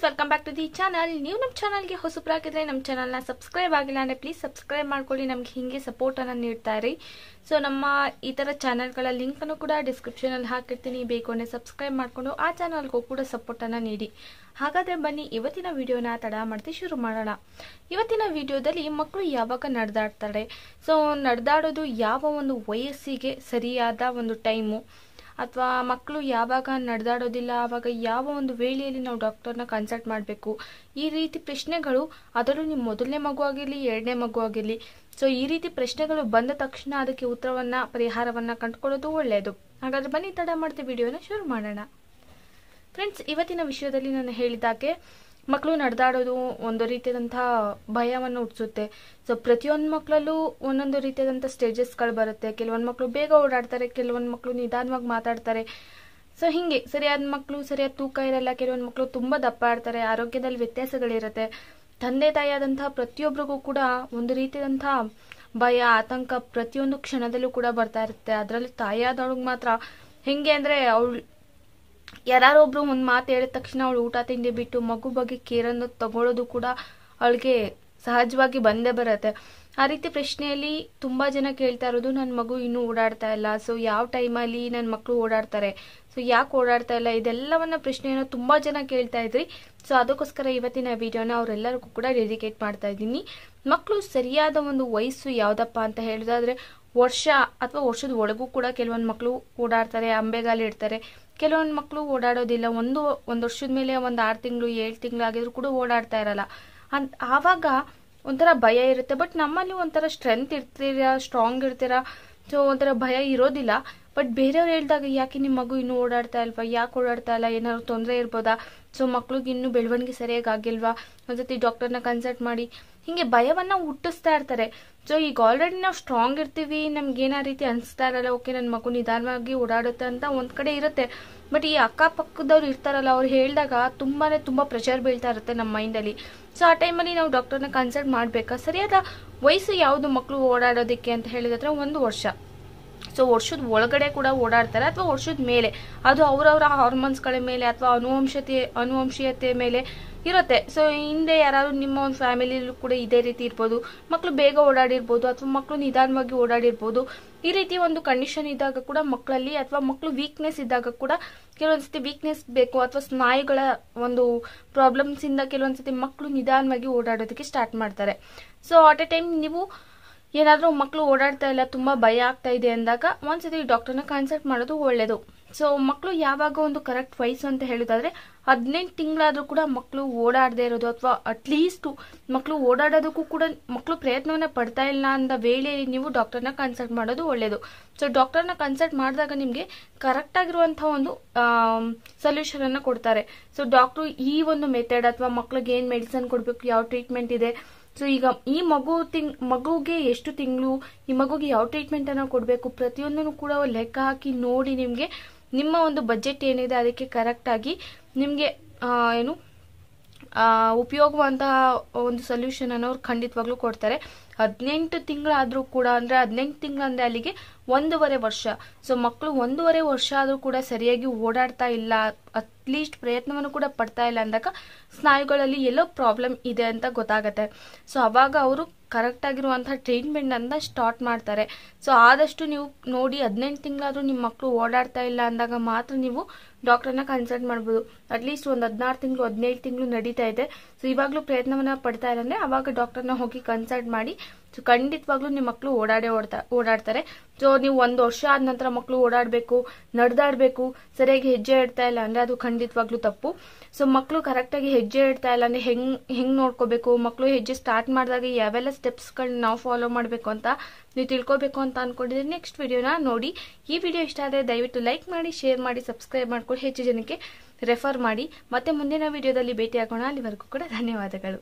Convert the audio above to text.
friends welcome back to the channel ನೀವು ನಮ್ಮ ಚಾನಲ್ಗೆ ಹೊಸಬ್ರಾಗಿದ್ರೆ ನಮ್ಮ ಚಾನಲ್ನ ಸಬ್ಸ್ಕ್ರೈಬ್ ಆಗಿಲ್ಲ ಅಂದರೆ ಪ್ಲೀಸ್ ಸಬ್ಸ್ಕ್ರೈಬ್ ಮಾಡ್ಕೊಳ್ಳಿ ನಮ್ಗೆ ಹೀಗೆ ಸಪೋರ್ಟನ್ನು ನೀಡ್ತಾ ಇರಿ ಸೊ ನಮ್ಮ ಈ ಥರ ಚಾನಲ್ಗಳ ಲಿಂಕನ್ನು ಕೂಡ ಡಿಸ್ಕ್ರಿಪ್ಷನಲ್ಲಿ ಹಾಕಿರ್ತೀನಿ ಬೇಕು ಅಂದರೆ ಸಬ್ಸ್ಕ್ರೈಬ್ ಮಾಡಿಕೊಂಡು ಆ ಚಾನಲ್ಗೂ ಕೂಡ ಸಪೋರ್ಟನ್ನು ನೀಡಿ ಹಾಗಾದರೆ ಬನ್ನಿ ಇವತ್ತಿನ ವಿಡಿಯೋನ ತಡ ಮಾಡ್ತಿ ಶುರು ಮಾಡೋಣ ಇವತ್ತಿನ ವಿಡಿಯೋದಲ್ಲಿ ಮಕ್ಕಳು ಯಾವಾಗ ನಡೆದಾಡ್ತಾರೆ ಸೊ ನಡೆದಾಡೋದು ಯಾವ ಒಂದು ವಯಸ್ಸಿಗೆ ಸರಿಯಾದ ಒಂದು ಟೈಮು ಅಥವಾ ಮಕ್ಕಳು ಯಾವಾಗ ನಡೆದಾಡೋದಿಲ್ಲ ಆವಾಗ ಯಾವ ಒಂದು ವೇಳೆಯಲ್ಲಿ ನಾವು ಡಾಕ್ಟರ್ನ ಕನ್ಸಲ್ಟ್ ಮಾಡಬೇಕು ಈ ರೀತಿ ಪ್ರಶ್ನೆಗಳು ಅದರಲ್ಲೂ ನಿಮ್ಮ ಮೊದಲನೇ ಮಗು ಆಗಿರಲಿ ಎರಡನೇ ಮಗು ಆಗಿರಲಿ ಸೊ ಈ ರೀತಿ ಪ್ರಶ್ನೆಗಳು ಬಂದ ತಕ್ಷಣ ಅದಕ್ಕೆ ಉತ್ತರವನ್ನು ಪರಿಹಾರವನ್ನು ಕಂಡುಕೊಳ್ಳೋದು ಒಳ್ಳೆಯದು ಹಾಗಾದರೆ ಬನ್ನಿ ತಡ ಮಾಡ್ತೀವಿ ವಿಡಿಯೋನ ಶುರು ಮಾಡೋಣ ಫ್ರೆಂಡ್ಸ್ ಇವತ್ತಿನ ವಿಷಯದಲ್ಲಿ ನಾನು ಹೇಳಿದಾಗೆ ಮಕ್ಕಳು ನಡೆದಾಡೋದು ಒಂದು ರೀತಿಯಾದಂಥ ಭಯವನ್ನು ಹುಟ್ಟಿಸುತ್ತೆ ಸೊ ಪ್ರತಿಯೊಂದು ಮಕ್ಕಳಲ್ಲೂ ಒಂದೊಂದು ರೀತಿಯಾದಂಥ ಸ್ಟೇಜಸ್ಗಳು ಬರುತ್ತೆ ಕೆಲವೊಂದು ಮಕ್ಕಳು ಬೇಗ ಓಡಾಡ್ತಾರೆ ಕೆಲವೊಂದು ಮಕ್ಕಳು ನಿಧಾನವಾಗಿ ಮಾತಾಡ್ತಾರೆ ಸೊ ಹೀಗೆ ಸರಿಯಾದ ಮಕ್ಕಳು ಸರಿಯಾದ ತೂಕ ಇರಲ್ಲ ಕೆಲವೊಂದು ಮಕ್ಕಳು ತುಂಬ ದಪ್ಪ ಆಡ್ತಾರೆ ಆರೋಗ್ಯದಲ್ಲಿ ವ್ಯತ್ಯಾಸಗಳಿರುತ್ತೆ ತಂದೆ ತಾಯಿಯಾದಂತಹ ಪ್ರತಿಯೊಬ್ಬರಿಗೂ ಕೂಡ ಒಂದು ರೀತಿಯಾದಂಥ ಭಯ ಆತಂಕ ಪ್ರತಿಯೊಂದು ಕ್ಷಣದಲ್ಲೂ ಕೂಡ ಬರ್ತಾ ಇರುತ್ತೆ ಅದರಲ್ಲಿ ತಾಯಿಯಾದವ್ಳಿಗೆ ಮಾತ್ರ ಹೆಂಗೆ ಅಂದರೆ ಅವಳು ಯಾರೊಬ್ರು ಒಂದು ಮಾತು ಹೇಳಿದ ತಕ್ಷಣ ಅವಳು ಊಟ ತಿಂಡಿ ಬಿಟ್ಟು ಮಗು ಬಗ್ಗೆ ಕೇರನ್ನು ತಗೊಳ್ಳೋದು ಕೂಡ ಅವಳಿಗೆ ಸಹಜವಾಗಿ ಬಂದೇ ಬರತ್ತೆ ಆ ರೀತಿ ಪ್ರಶ್ನೆಯಲ್ಲಿ ತುಂಬ ಜನ ಕೇಳ್ತಾ ಇರೋದು ನನ್ನ ಮಗು ಇನ್ನೂ ಓಡಾಡ್ತಾ ಇಲ್ಲ ಸೊ ಯಾವ ಟೈಮಲ್ಲಿ ನನ್ನ ಮಕ್ಕಳು ಓಡಾಡ್ತಾರೆ ಸೊ ಯಾಕೆ ಓಡಾಡ್ತಾ ಇಲ್ಲ ಇದೆಲ್ಲವನ್ನ ಪ್ರಶ್ನೆಯನ್ನು ತುಂಬ ಜನ ಕೇಳ್ತಾ ಇದ್ರಿ ಸೊ ಅದಕ್ಕೋಸ್ಕರ ಇವತ್ತಿನ ವಿಡಿಯೋನ ಅವರೆಲ್ಲರಿಗೂ ಕೂಡ ಡೆಡಿಕೇಟ್ ಮಾಡ್ತಾ ಇದ್ದೀನಿ ಮಕ್ಕಳು ಸರಿಯಾದ ಒಂದು ವಯಸ್ಸು ಯಾವುದಪ್ಪ ಅಂತ ಹೇಳಿದಾದ್ರೆ ವರ್ಷ ಅಥವಾ ವರ್ಷದ ಒಳಗೂ ಕೂಡ ಕೆಲವೊಂದು ಮಕ್ಕಳು ಓಡಾಡ್ತಾರೆ ಅಂಬೆಗಾಲಿ ಇಡ್ತಾರೆ ಕೆಲವೊಂದು ಮಕ್ಕಳು ಓಡಾಡೋದಿಲ್ಲ ಒಂದು ಒಂದು ವರ್ಷದ ಮೇಲೆ ಒಂದು ಆರು ತಿಂಗಳು ಏಳು ತಿಂಗಳು ಆಗಿದ್ರು ಕೂಡ ಓಡಾಡ್ತಾ ಇರಲ್ಲ ಅಂತ ಆವಾಗ ಒಂಥರ ಭಯ ಇರುತ್ತೆ ಬಟ್ ನಮ್ಮಲ್ಲಿ ಒಂಥರ ಸ್ಟ್ರೆಂತ್ ಇರ್ತೀರಾ ಸ್ಟ್ರಾಂಗ್ ಇರ್ತೀರಾ ಸೊ ಒಂಥರ ಭಯ ಇರೋದಿಲ್ಲ ಬಟ್ ಬೇರೆಯವ್ರು ಹೇಳಿದಾಗ ಯಾಕೆ ನಿಮ್ಮ ಮಗು ಇನ್ನೂ ಓಡಾಡ್ತಾ ಇಲ್ವಾ ಯಾಕೆ ಓಡಾಡ್ತಾ ಇಲ್ಲ ಏನಾದ್ರು ತೊಂದರೆ ಇರ್ಬೋದಾ ಸೊ ಮಕ್ಳಿಗೆ ಇನ್ನೂ ಬೆಳವಣಿಗೆ ಸರಿಯಾಗಿ ಆಗಿಲ್ವಾ ಒಂದ್ಸತಿ ಡಾಕ್ಟರ್ನ ಕನ್ಸಲ್ಟ್ ಮಾಡಿ ಹಿಂಗೆ ಭಯವನ್ನು ಹುಟ್ಟಿಸ್ತಾ ಇರ್ತಾರೆ ಸೊ ಈಗ ಆಲ್ರೆಡಿ ನಾವು ಸ್ಟ್ರಾಂಗ್ ಇರ್ತೀವಿ ನಮ್ಗೆ ಏನೋ ರೀತಿ ಅನಿಸ್ತಾ ಇರಲ್ಲ ಓಕೆ ನನ್ನ ಮಗು ನಿಧಾನವಾಗಿ ಓಡಾಡುತ್ತೆ ಅಂತ ಒಂದು ಕಡೆ ಇರುತ್ತೆ ಬಟ್ ಈ ಅಕ್ಕಪಕ್ಕದವ್ರು ಇರ್ತಾರಲ್ಲ ಅವ್ರು ಹೇಳಿದಾಗ ತುಂಬಾ ತುಂಬ ಪ್ರೆಷರ್ ಬೀಳ್ತಾ ಇರುತ್ತೆ ನಮ್ಮ ಮೈಂಡಲ್ಲಿ ಸೊ ಆ ಟೈಮಲ್ಲಿ ನಾವು ಡಾಕ್ಟರ್ನ ಕನ್ಸಲ್ಟ್ ಮಾಡಬೇಕಾ ಸರಿಯಾದ ವಯಸ್ಸು ಯಾವುದು ಮಕ್ಕಳು ಓಡಾಡೋದಕ್ಕೆ ಅಂತ ಹೇಳಿದ್ರೆ ಒಂದು ವರ್ಷ ಸೊ ವರ್ಷದ ಒಳಗಡೆ ಕೂಡ ಓಡಾಡ್ತಾರೆ ಅಥವಾ ವರ್ಷದ ಮೇಲೆ ಅದು ಅವರವರ ಹಾರ್ಮೋನ್ಸ್ಗಳ ಮೇಲೆ ಅಥವಾ ಅನುವಂಶತೆ ಅನುವಂಶೀಯತೆ ಮೇಲೆ ಇರುತ್ತೆ ಸೊ ಹಿಂದೆ ಯಾರಾದ್ರು ನಿಮ್ಮ ಒಂದು ಫ್ಯಾಮಿಲಿಯಲ್ಲೂ ಕೂಡ ಇದೇ ರೀತಿ ಇರ್ಬೋದು ಮಕ್ಕಳು ಬೇಗ ಓಡಾಡಿರ್ಬೋದು ಅಥವಾ ಮಕ್ಕಳು ನಿಧಾನವಾಗಿ ಓಡಾಡಿರ್ಬೋದು ಈ ರೀತಿ ಒಂದು ಕಂಡೀಷನ್ ಇದ್ದಾಗ ಕೂಡ ಮಕ್ಕಳಲ್ಲಿ ಅಥವಾ ಮಕ್ಕಳು ವೀಕ್ನೆಸ್ ಇದ್ದಾಗ ಕೂಡ ಕೆಲವೊಂದ್ಸತಿ ವೀಕ್ನೆಸ್ ಬೇಕು ಅಥವಾ ಸ್ನಾಯುಗಳ ಒಂದು ಪ್ರಾಬ್ಲಮ್ಸ್ ಇಂದ ಕೆಲವೊಂದ್ಸತಿ ಮಕ್ಕಳು ನಿಧಾನವಾಗಿ ಓಡಾಡೋದಕ್ಕೆ ಸ್ಟಾರ್ಟ್ ಮಾಡ್ತಾರೆ ಸೊ ಅಟ್ ಎ ಟೈಮ್ ನೀವು ಏನಾದರೂ ಮಕ್ಕಳು ಓಡಾಡ್ತಾ ಇಲ್ಲ ತುಂಬ ಭಯ ಆಗ್ತಾ ಇದೆ ಅಂದಾಗ ಒಂದ್ಸತಿ ಡಾಕ್ಟರ್ನ ಕನ್ಸಲ್ಟ್ ಮಾಡೋದು ಒಳ್ಳೇದು ಸೊ ಮಕ್ಕಳು ಯಾವಾಗ ಒಂದು ಕರೆಕ್ಟ್ ವಯಸ್ಸು ಅಂತ ಹೇಳೋದಾದ್ರೆ ಹದಿನೆಂಟು ತಿಂಗಳಾದರೂ ಕೂಡ ಮಕ್ಕಳು ಓಡಾಡದೇ ಇರೋದು ಅಥವಾ ಅಟ್ಲೀಸ್ಟ್ ಮಕ್ಕಳು ಓಡಾಡೋದಕ್ಕೂ ಕೂಡ ಮಕ್ಕಳು ಪ್ರಯತ್ನವನ್ನ ಪಡ್ತಾ ಇಲ್ಲ ಅಂದ ವೇಳೆಯಲ್ಲಿ ನೀವು ಡಾಕ್ಟರ್ನ ಕನ್ಸಲ್ಟ್ ಮಾಡೋದು ಒಳ್ಳೇದು ಸೊ ಡಾಕ್ಟರ್ನ ಕನ್ಸಲ್ಟ್ ಮಾಡಿದಾಗ ನಿಮಗೆ ಕರೆಕ್ಟ್ ಆಗಿರುವಂತಹ ಒಂದು ಸೊಲ್ಯೂಷನ್ ಅನ್ನ ಕೊಡ್ತಾರೆ ಸೊ ಡಾಕ್ಟರ್ ಈ ಒಂದು ಮೆಥಡ್ ಅಥವಾ ಮಕ್ಳಿಗೆ ಏನು ಮೆಡಿಸನ್ ಕೊಡಬೇಕು ಯಾವ ಟ್ರೀಟ್ಮೆಂಟ್ ಇದೆ ಸೊ ಈಗ ಈ ಮಗು ತಿಂಗ್ ಮಗುಗೆ ಎಷ್ಟು ತಿಂಗಳು ಈ ಮಗುಗೆ ಯಾವ ಟ್ರೀಟ್ಮೆಂಟ್ ಅನ್ನ ಕೊಡಬೇಕು ಪ್ರತಿಯೊಂದನ್ನು ಕೂಡ ಲೆಕ್ಕ ಹಾಕಿ ನೋಡಿ ನಿಮಗೆ ನಿಮ್ಮ ಒಂದು ಬಜೆಟ್ ಏನಿದೆ ಅದಕ್ಕೆ ಕರೆಕ್ಟಾಗಿ ನಿಮಗೆ ಏನು ಉಪಯೋಗವಂತಹ ಒಂದು ಸೊಲ್ಯೂಷನ್ ಅನ್ನು ಅವ್ರು ಖಂಡಿತವಾಗ್ಲೂ ಕೊಡ್ತಾರೆ ಹದಿನೆಂಟು ತಿಂಗಳಾದರೂ ಕೂಡ ಅಂದರೆ ಹದಿನೆಂಟು ತಿಂಗಳು ಅಂದರೆ ಅಲ್ಲಿಗೆ ಒಂದೂವರೆ ವರ್ಷ ಸೊ ಮಕ್ಕಳು ಒಂದೂವರೆ ವರ್ಷ ಆದರೂ ಕೂಡ ಸರಿಯಾಗಿ ಓಡಾಡ್ತಾ ಇಲ್ಲ ಅಟ್ಲೀಸ್ಟ್ ಪ್ರಯತ್ನವನ್ನು ಕೂಡ ಪಡ್ತಾ ಇಲ್ಲ ಅಂದಾಗ ಸ್ನಾಯುಗಳಲ್ಲಿ ಎಲ್ಲೋ ಪ್ರಾಬ್ಲಮ್ ಇದೆ ಅಂತ ಗೊತ್ತಾಗತ್ತೆ ಸೊ ಅವಾಗ ಅವರು ಕರೆಕ್ಟ್ ಆಗಿರುವಂತಹ ಅಂತ ಸ್ಟಾರ್ಟ್ ಮಾಡ್ತಾರೆ ಸೊ ಆದಷ್ಟು ನೀವು ನೋಡಿ ಹದಿನೆಂಟು ತಿಂಗಳಾದರೂ ನಿಮ್ಮ ಮಕ್ಕಳು ಓಡಾಡ್ತಾ ಇಲ್ಲ ಅಂದಾಗ ಮಾತ್ರ ನೀವು ಡಾಕ್ಟರ್ನ ಕನ್ಸಲ್ಟ್ ಮಾಡ್ಬೋದು ಅಟ್ಲೀಸ್ಟ್ ಒಂದು ಹದಿನಾರು ತಿಂಗಳು ಹದಿನೈದು ತಿಂಗಳು ನಡೀತಾ ಇದೆ ಸೊ ಇವಾಗಲೂ ಪ್ರಯತ್ನವನ್ನ ಪಡ್ತಾ ಇಲ್ಲ ಅಂದ್ರೆ ಅವಾಗ ಡಾಕ್ಟರ್ನ ಹೋಗಿ ಕನ್ಸಲ್ಟ್ ಮಾಡಿ ಸೊ ಖಂಡಿತವಾಗ್ಲೂ ನಿಮ್ಮ ಮಕ್ಕಳು ಓಡಾಡೇ ಓಡ್ತಾ ಓಡಾಡ್ತಾರೆ ಸೊ ನೀವು ಒಂದು ವರ್ಷ ಆದ ನಂತರ ಮಕ್ಕಳು ಓಡಾಡಬೇಕು ನಡೆದಾಡಬೇಕು ಸರಿಯಾಗಿ ಹೆಜ್ಜೆ ಇಡ್ತಾ ಇಲ್ಲ ಅಂದ್ರೆ ಅದು ಖಂಡಿತವಾಗ್ಲೂ ತಪ್ಪು ಸೊ ಮಕ್ಕಳು ಕರೆಕ್ಟಾಗಿ ಹೆಜ್ಜೆ ಇಡ್ತಾ ಇಲ್ಲ ಅಂದ್ರೆ ಹೆಂಗ್ ಹೆಂಗ್ ನೋಡ್ಕೋಬೇಕು ಮಕ್ಕಳು ಹೆಜ್ಜೆ ಸ್ಟಾರ್ಟ್ ಮಾಡಿದಾಗ ಯಾವೆಲ್ಲ ಸ್ಟೆಪ್ಸ್ಗಳನ್ನ ನಾವು ಫಾಲೋ ಮಾಡಬೇಕು ಅಂತ ನೀವು ತಿಳ್ಕೊಬೇಕು ಅಂತ ಅಂದ್ಕೊಂಡಿದ್ರೆ ನೆಕ್ಸ್ಟ್ ವಿಡಿಯೋನ ನೋಡಿ ಈ ವಿಡಿಯೋ ಇಷ್ಟ ಆದರೆ ದಯವಿಟ್ಟು ಲೈಕ್ ಮಾಡಿ ಶೇರ್ ಮಾಡಿ ಸಬ್ಸ್ಕ್ರೈಬ್ ಮಾಡ್ಕೊಂಡು ಹೆಚ್ಚು ಜನಕ್ಕೆ ರೆಫರ್ ಮಾಡಿ ಮತ್ತೆ ಮುಂದಿನ ವಿಡಿಯೋದಲ್ಲಿ ಭೇಟಿಯಾಗೋಣ ಅಲ್ಲಿವರೆಗೂ ಕೂಡ ಧನ್ಯವಾದಗಳು